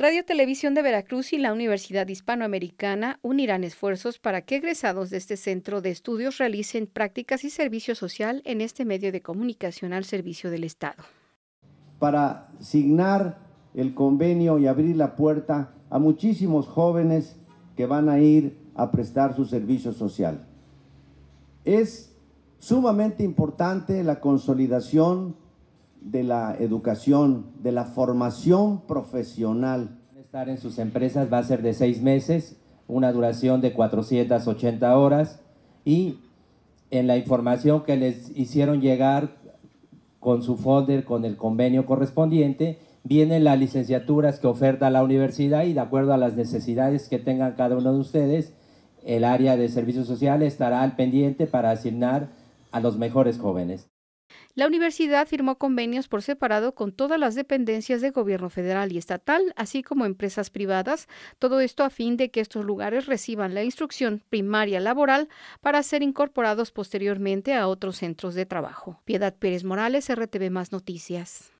Radio Televisión de Veracruz y la Universidad Hispanoamericana unirán esfuerzos para que egresados de este centro de estudios realicen prácticas y servicio social en este medio de comunicación al servicio del Estado. Para signar el convenio y abrir la puerta a muchísimos jóvenes que van a ir a prestar su servicio social. Es sumamente importante la consolidación de la educación, de la formación profesional estar en sus empresas va a ser de seis meses, una duración de 480 horas y en la información que les hicieron llegar con su folder, con el convenio correspondiente, vienen las licenciaturas que oferta la universidad y de acuerdo a las necesidades que tengan cada uno de ustedes, el área de servicios sociales estará al pendiente para asignar a los mejores jóvenes. La universidad firmó convenios por separado con todas las dependencias de gobierno federal y estatal, así como empresas privadas, todo esto a fin de que estos lugares reciban la instrucción primaria laboral para ser incorporados posteriormente a otros centros de trabajo. Piedad Pérez Morales, RTV Más Noticias.